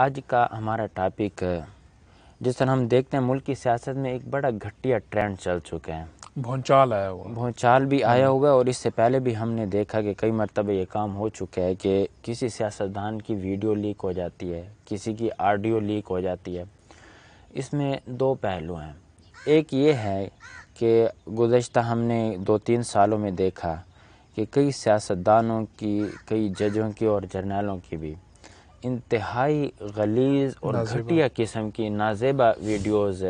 आज का हमारा टॉपिक जिस तरह हम देखते हैं मुल्क की सियासत में एक बड़ा घटिया ट्रेंड चल चुके हैं भूचाल आया होगा भूचाल भी आया होगा हम्म। और इससे पहले भी हमने देखा कि कई मरतबे ये काम हो चुका है कि किसी सियासतदान की वीडियो लीक हो जाती है किसी की ऑडियो लीक हो जाती है इसमें दो पहलू हैं एक ये है कि गुज्त हमने दो तीन सालों में देखा कि कई सियासतदानों की कई जजों की और जर्नलों की भी इंतहाई गलीज और घटिया किस्म की नाजेबा वीडियोस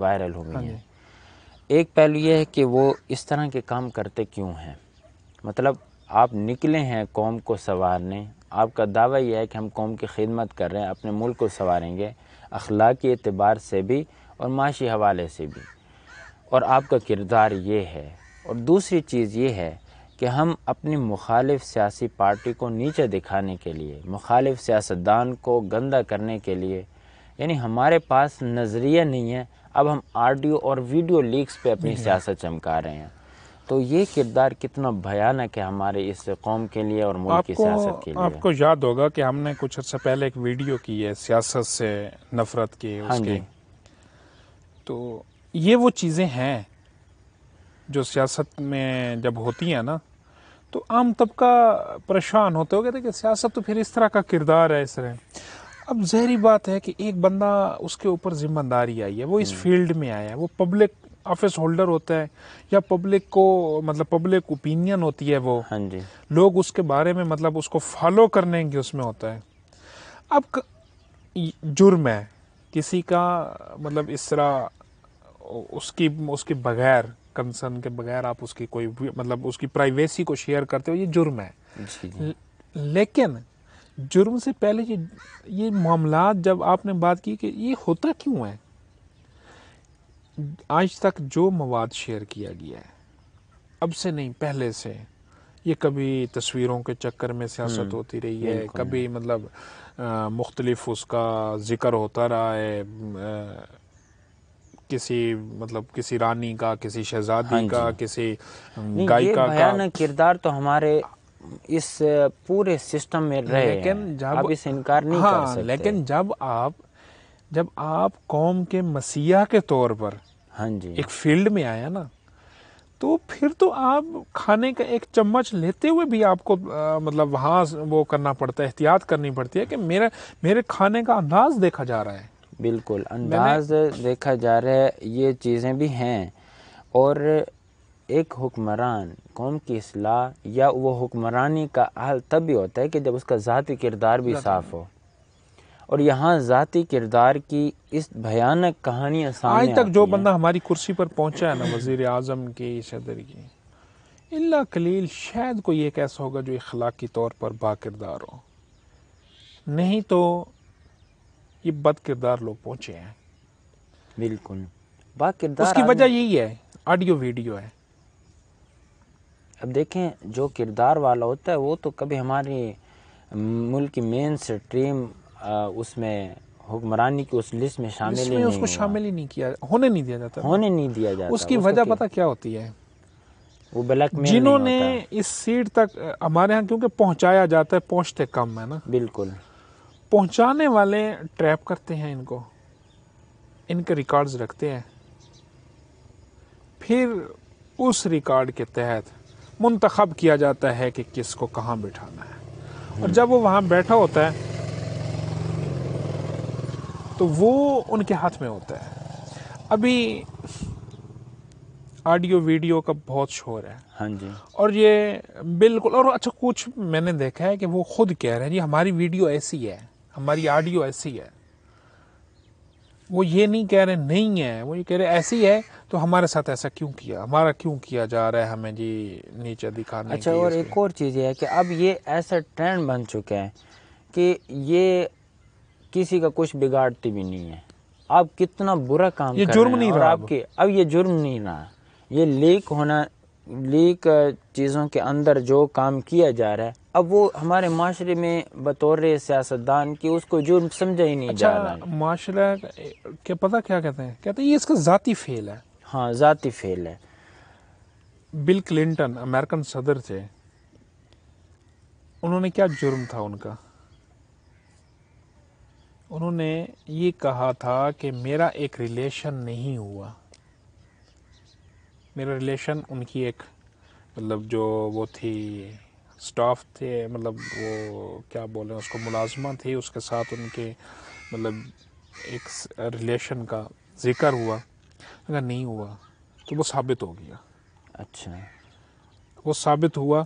वायरल हो गई हाँ हैं एक पहलू यह है कि वो इस तरह के काम करते क्यों हैं मतलब आप निकले हैं कौम को संवारने आपका दावा यह है कि हम कौम की खिदमत कर रहे हैं अपने मुल्क को संवारेंगे अखलाकी अतबार से भी और माशी हवाले से भी और आपका किरदार ये है और दूसरी चीज़ ये है कि हम अपनी मुखालिफ सियासी पार्टी को नीचे दिखाने के लिए मुखालिफ सियासतदान को गंदा करने के लिए यानी हमारे पास नज़रिया नहीं है अब हम आडियो और वीडियो लीक्स पे अपनी सियासत चमका रहे हैं तो ये किरदार कितना भयानक है हमारे इस कौम के लिए और मुल्क की सियासत के लिए आपको याद होगा कि हमने कुछ अर्सा पहले एक वीडियो की है सियासत से नफरत के हाँ उसके तो ये वो चीज़ें हैं जो सियासत में जब होती हैं ना तो आम तबका परेशान होते हो गए कि सियासत तो फिर इस तरह का किरदार है इस तरह अब जहरी बात है कि एक बंदा उसके ऊपर जिम्मेदारी आई है वो इस हम्म। फील्ड में आया है वो पब्लिक ऑफिस होल्डर होता है या पब्लिक को मतलब पब्लिक ओपिनियन होती है वो हाँ जी लोग उसके बारे में मतलब उसको फॉलो करने की उसमें होता है अब क, जुर्म है किसी का मतलब इस तरह उसकी उसके बगैर कंसर्न के बगैर आप उसकी कोई मतलब उसकी प्राइवेसी को शेयर करते हो ये जुर्म है लेकिन जुर्म से पहले ये ये मामला जब आपने बात की कि ये होता क्यों है आज तक जो मवाद शेयर किया गया है अब से नहीं पहले से ये कभी तस्वीरों के चक्कर में सियासत हम्म, होती रही है कभी मतलब मुख्तलिफ उसका जिक्र होता रहा है किसी मतलब किसी रानी का किसी शहजादी हाँ का किसी गायिका का भयानक किरदार तो हमारे इस पूरे सिस्टम में रहे लेकिन जब आप इस इनकार नहीं हाँ, कर सकते लेकिन जब आप जब आप कौम के मसीहा के तौर पर हाँ जी एक फील्ड में आया ना तो फिर तो आप खाने का एक चम्मच लेते हुए भी आपको आ, मतलब वहां वो करना पड़ता है एहतियात करनी पड़ती है कि मेरे मेरे खाने का अंदाज देखा जा रहा है बिल्कुल अंदाज देखा जा रहा है ये चीज़ें भी हैं और एक हुक्मरान कौम की असलाह या वो हुक्मरानी का हाल तब भी होता है कि जब उसका ज़ाती किरदार भी साफ हो और यहाँ ज़ाती किरदार की इस भयानक कहानियाँ आज तक जो बंदा हमारी कुर्सी पर पहुँचा है ना वज़ी अजम की सदर की इल्ला कलील शायद कोई एक ऐसा होगा जो इखलाक़ी तौर पर बाकिरदार हो नहीं तो ये बद किरदार लोग पहुंचे हैं बिल्कुल किरदार उसकी वजह यही है ऑडियो वीडियो है अब देखें जो किरदार वाला होता है वो तो कभी हमारे मुल्क की मेन स्ट्रीम उसमें हुक्मरानी की उस लिस्ट में शामिल नहीं उसको शामिल ही नहीं किया होने नहीं दिया जाता होने नहीं दिया जाता उसकी वजह पता क्या होती है वो ब्लैक जिन्होंने इस सीट तक हमारे यहाँ क्योंकि पहुंचाया जाता है पहुंचते कम है ना बिल्कुल पहुंचाने वाले ट्रैप करते हैं इनको इनके रिकॉर्ड्स रखते हैं फिर उस रिकॉर्ड के तहत मुंतखब किया जाता है कि किसको कहाँ बिठाना है और जब वो वहाँ बैठा होता है तो वो उनके हाथ में होता है अभी ऑडियो वीडियो का बहुत शोर है हाँ जी और ये बिल्कुल और अच्छा कुछ मैंने देखा है कि वो खुद कह रहे हैं जी हमारी वीडियो ऐसी है हमारी आडियो ऐसी है वो ये नहीं कह रहे नहीं है वो ये कह रहे ऐसी है तो हमारे साथ ऐसा क्यों किया हमारा क्यों किया जा रहा है हमें जी नीचे दिखाने अच्छा और एक और चीज़ है कि अब ये ऐसा ट्रेंड बन चुके हैं कि ये किसी का कुछ बिगाड़ती भी नहीं है आप कितना बुरा काम ये जुर्म नहीं रहा आपके अब ये जुर्म नहीं रहा ये लीक होना लीक चीज़ों के अंदर जो काम किया जा रहा है अब वो हमारे माशरे में बतौर सियासतदान की उसको जुर्म समझा ही नहीं अच्छा, जा रहा माशरा के पता क्या कहते हैं कहते हैं ये इसका ज़ाती फेल है हाँ ज़ाती फेल है बिल क्लिंटन अमेरिकन सदर थे उन्होंने क्या जुर्म था उनका उन्होंने ये कहा था कि मेरा एक रिलेशन नहीं हुआ मेरा रिलेशन उनकी एक मतलब जो वो थी स्टाफ थे मतलब वो क्या बोले उसको मुलाजमा थी उसके साथ उनके मतलब एक रिलेशन का जिक्र हुआ अगर नहीं हुआ तो वो साबित हो गया अच्छा वो साबित हुआ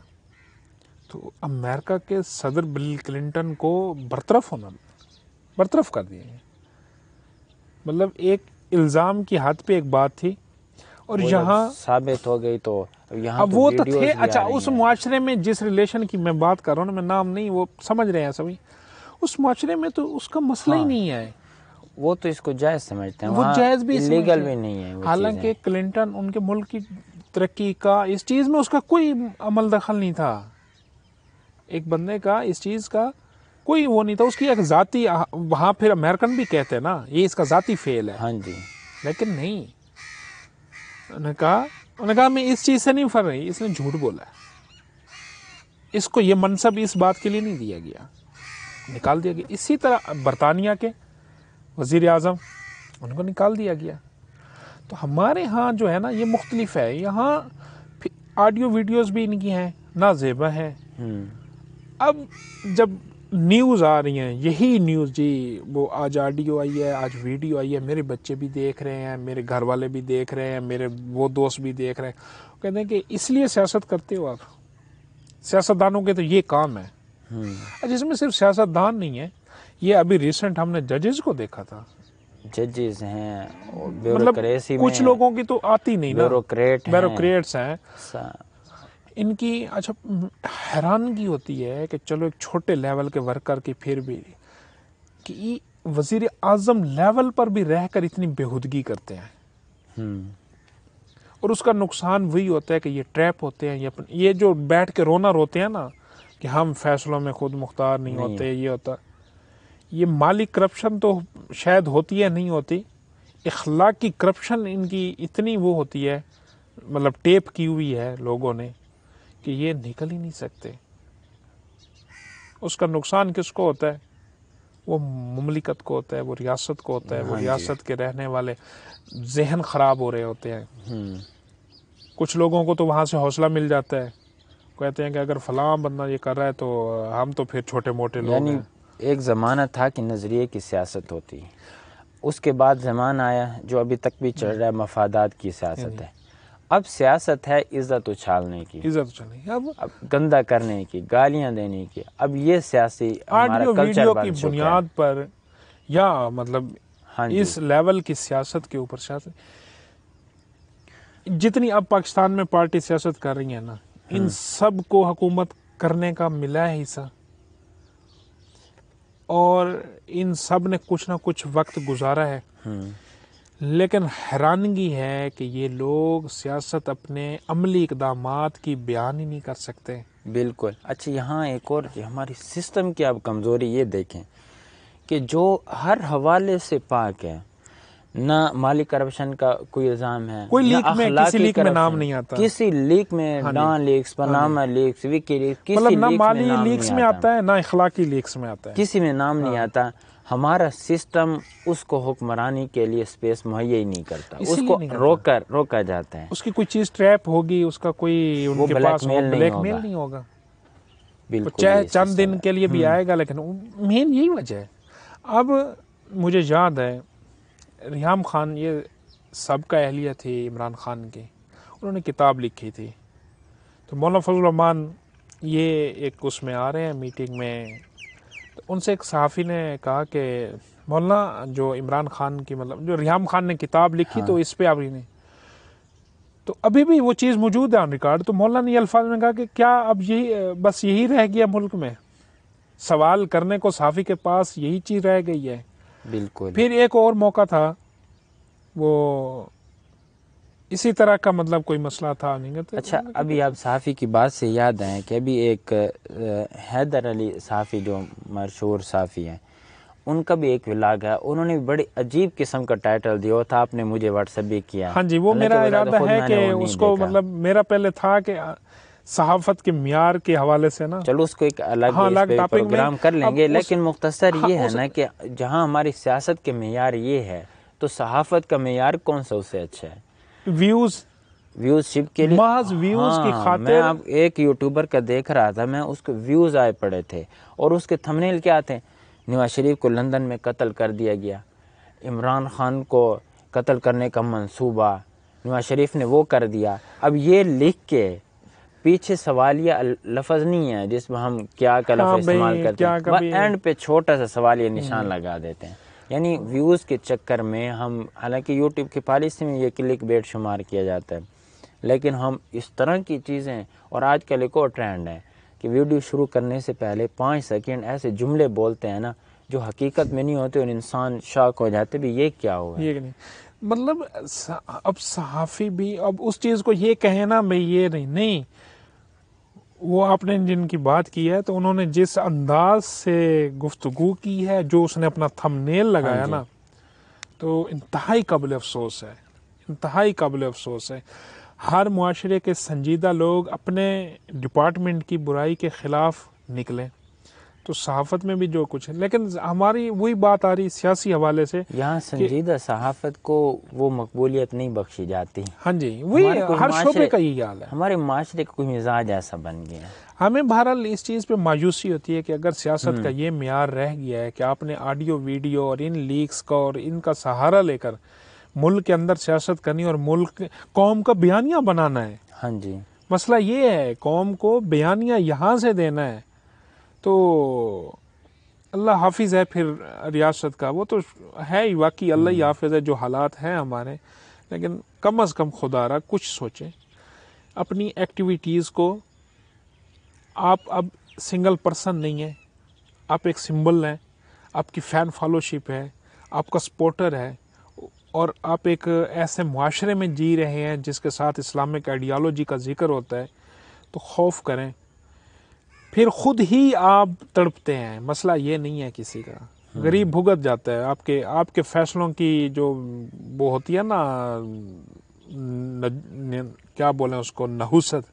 तो अमेरिका के सदर बिल क्लिंटन को बरतरफ होना बरतरफ कर दिए मतलब एक इल्ज़ाम की हाथ पे एक बात थी और यहाँ साबित हो गई तो यहाँ तो वो तो थे अच्छा उस माशरे में जिस रिलेशन की मैं बात कर रहा हूँ मैं नाम नहीं वो समझ रहे हैं सभी उस माशरे में तो उसका मसला हाँ। ही नहीं है वो तो इसको जायज़ समझते हैं वो जायज़ भी लीगल भी नहीं है हालांकि क्लिंटन उनके मुल्क की तरक्की का इस चीज़ में उसका कोई अमल दखल नहीं था एक बंदे का इस चीज़ का कोई वो नहीं था उसकी एक ज़ाती वहाँ फिर अमेरिकन भी कहते हैं ना ये इसका ज़ाती फेल है हाँ जी लेकिन नहीं उन्होंने कहा उन्होंने कहा मैं इस चीज़ से नहीं फर रही इसने झूठ बोला इसको ये मनसब इस बात के लिए नहीं दिया गया निकाल दिया गया इसी तरह बरतानिया के वजीर अजम उनको निकाल दिया गया तो हमारे यहाँ जो है ना ये मुख्तलिफ है यहाँ ऑडियो वीडियोस भी इनकी हैं ना जेबा है हम्म। अब जब न्यूज़ आ रही हैं यही न्यूज़ जी वो आज आडियो आई है आज वीडियो आई है मेरे बच्चे भी देख रहे हैं मेरे घर वाले भी देख रहे हैं मेरे वो दोस्त भी देख रहे हैं कहते हैं कि इसलिए सियासत करते हो आप सियासतदानों के तो ये काम है अच्छा इसमें सिर्फ सियासतदान नहीं है ये अभी रिसेंट हमने जजेस को देखा था जजेस हैं मतलब कुछ लोगों की तो आती नहीं ना ब्यूरोक्रेट ब्यूरोक्रेट्स हैं इनकी अच्छा हैरानगी होती है कि चलो एक छोटे लेवल के वर्कर की फिर भी कि वजीर आजम लेवल पर भी रहकर इतनी बेहूदगी करते हैं हम्म। और उसका नुकसान वही होता है कि ये ट्रैप होते हैं ये ये जो बैठ के रोना रोते हैं ना कि हम फैसलों में खुद मुख्तार नहीं, नहीं होते ये होता ये माली करप्शन तो शायद होती है नहीं होती इखलाक की करप्शन इनकी इतनी वो होती है मतलब टेप की हुई है लोगों ने कि ये निकल ही नहीं सकते उसका नुकसान किसको होता है वो ममलिकत को होता है वो रियासत को होता है वो हाँ रियासत के रहने वाले जहन ख़राब हो रहे होते हैं हम्म। कुछ लोगों को तो वहाँ से हौसला मिल जाता है कहते हैं कि अगर फलाम बंदा ये कर रहा है तो हम तो फिर छोटे मोटे लोग हैं एक ज़माना था कि नज़रिए की सियासत होती उसके बाद ज़माना आया जो अभी तक भी चल हम्म। रहा है मफादात की सियासत है अब सियासत है इज्जत उछालने की इज्जत उछालने की अब, अब गंदा करने की गालियां देने की अब ये सियासी ऑडियो वीडियो की बुनियाद पर या मतलब हाँ इस लेवल की सियासत के ऊपर सियासत जितनी अब पाकिस्तान में पार्टी सियासत कर रही है ना हाँ। इन सब को हुकूमत करने का मिला है हिस्सा और इन सब ने कुछ ना कुछ वक्त गुजारा है हाँ। लेकिन हैरानगी है कि ये लोग सियासत अपने अमली इकदाम की बयान ही नहीं कर सकते बिल्कुल अच्छा यहाँ एक और हमारी सिस्टम की आप कमज़ोरी ये देखें कि जो हर हवाले से पाक है ना माली करप्शन का कोई इल्ज़ाम है कोई लीक में किसी लीक में नाम नहीं आता किसी लीक में हाँ डॉन लीक्स हाँ पनामा लीक्स विकी लीक्स किसी मतलब ना माली लीक्स में आता है ना इखलाकी लीक्स में आता है किसी में नाम नहीं हाँ। आता हमारा सिस्टम उसको हुक्मरानी के लिए स्पेस मुहैया ही नहीं करता उसको नहीं रोका रोका जाता है उसकी कोई चीज़ ट्रैप होगी उसका कोई उनके पास ब्लैक मेल नहीं, नहीं होगा बिल्कुल तो चाहे चंद दिन के लिए भी हम्म। आएगा लेकिन मेन यही वजह है अब मुझे याद है रियाम खान ये सबका अहलिया थे इमरान खान के उन्होंने किताब लिखी थी तो मौलाना ये एक उसमें आ रहे हैं मीटिंग में तो उनसे एक सहाफ़ी ने कहा कि मौलाना जो इमरान खान की मतलब जो रियाम खान ने किताब लिखी हाँ। तो इस पर आप नहीं तो अभी भी वो चीज़ मौजूद है रिकॉर्ड तो मौलाना ने अल्फाज में कहा कि क्या अब यही बस यही रह गया मुल्क में सवाल करने को साफ़ी के पास यही चीज़ रह गई है बिल्कुल फिर एक और मौका था वो इसी तरह का मतलब कोई मसला था नहीं तो अच्छा अभी आप सहाफ़ी की बात से याद आए कि अभी एक हैदर अली सहाफ़ी जो मशहूर सहाफ़ी हैं उनका भी एक व्लाग है उन्होंने बड़े अजीब किस्म का टाइटल दिया था आपने मुझे व्हाट्सएप भी किया हाँ जी वो मेरा इरादा है कि उसको मतलब मेरा पहले था कि सहाफत के मैार के हवाले से ना चलो उसको एक अलग हाँ, अलग प्रोग्राम कर लेंगे लेकिन मुख्तसर हाँ, ये है ना कि जहाँ हमारी सियासत के मैार ये है तो सहाफत का मैार कौन सा उससे अच्छा है व्यूज व्यूज शिप के लिए महज व्यूज हाँ, की खातिर मैं आप एक यूट्यूबर का देख रहा था मैं उसके व्यूज आए पड़े थे और उसके थंबनेल क्या थे नवाज शरीफ को लंदन में कत्ल कर दिया गया इमरान खान को कत्ल करने का मंसूबा नवाज शरीफ ने वो कर दिया अब ये लिख के पीछे सवालिया लफज नहीं है जिसमें हम क्या का हाँ लफ्ज इस्तेमाल करते हैं एंड पे छोटा सा सवालिया निशान हम्म। लगा देते हैं यानी व्यूज़ के चक्कर में हम हालांकि यूट्यूब की पॉलिसी में ये क्लिक बेट शुमार किया जाता है लेकिन हम इस तरह की चीज़ें और आज कल एक और ट्रेंड है कि वीडियो शुरू करने से पहले पाँच सेकेंड ऐसे जुमले बोलते हैं ना जो हकीकत में नहीं होते और इंसान शॉक हो जाते भी ये क्या हो ये नहीं मतलब अब सहाफ़ी भी अब उस चीज़ को ये कहना मैं ये नहीं नहीं वो आपने जिनकी बात की है तो उन्होंने जिस अंदाज से गुफ्तगु की है जो उसने अपना थंबनेल लगाया हाँ ना तो इंतहाई काबिल अफसोस है इंतहाई काबिल अफसोस है हर माशरे के संजीदा लोग अपने डिपार्टमेंट की बुराई के ख़िलाफ़ निकलें तो सहाफत में भी जो कुछ है लेकिन हमारी वही बात आ रही सियासी हवाले से यहाँ संजीदा सहाफत को वो मकबूलियत नहीं बख्शी जाती हाँ जी वही हर शोबे का यही हाल है हमारे माशरे का कोई मिजाज ऐसा बन गया हमें बहरहाल इस चीज़ पे मायूसी होती है कि अगर सियासत का हम्म। ये मैार रह गया है कि आपने ऑडियो वीडियो और इन लीक्स का और इनका सहारा लेकर मुल्क के अंदर सियासत करनी और मुल्क कौम का बयानिया बनाना है हाँ जी मसला ये है कौम को बयानिया यहाँ से देना है तो अल्लाह हाफिज़ है फिर रियासत का वो तो है ही वाकई अल्लाह ही हम्म। हाफिज़ है जो हालात हैं हमारे लेकिन कम अज़ कम खुदा रहा कुछ सोचें अपनी एक्टिविटीज़ को आप अब सिंगल पर्सन नहीं है आप एक सिंबल हैं आपकी फ़ैन फॉलोशिप है आपका सपोर्टर है और आप एक ऐसे माशरे में जी रहे हैं जिसके साथ इस्लामिक आइडियालॉजी का जिक्र होता है तो खौफ करें फिर खुद ही आप तड़पते हैं मसला ये नहीं है किसी का हम्म। गरीब भुगत जाता है आपके आपके फैसलों की जो वो होती है ना न, न, क्या बोले उसको नहुसत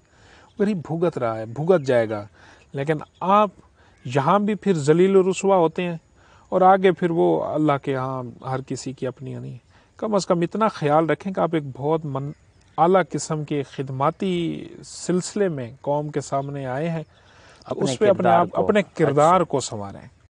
गरीब भुगत रहा है भुगत जाएगा लेकिन आप यहाँ भी फिर जलील रसुआ होते हैं और आगे फिर वो अल्लाह के यहाँ हर किसी की अपनी नहीं कम अज़ कम इतना ख्याल रखें कि आप एक बहुत मन अली किस्म के खदमाती सिलसिले में कौम के सामने आए हैं उसमें अपने आप अपने किरदार अच्छा। को संवारें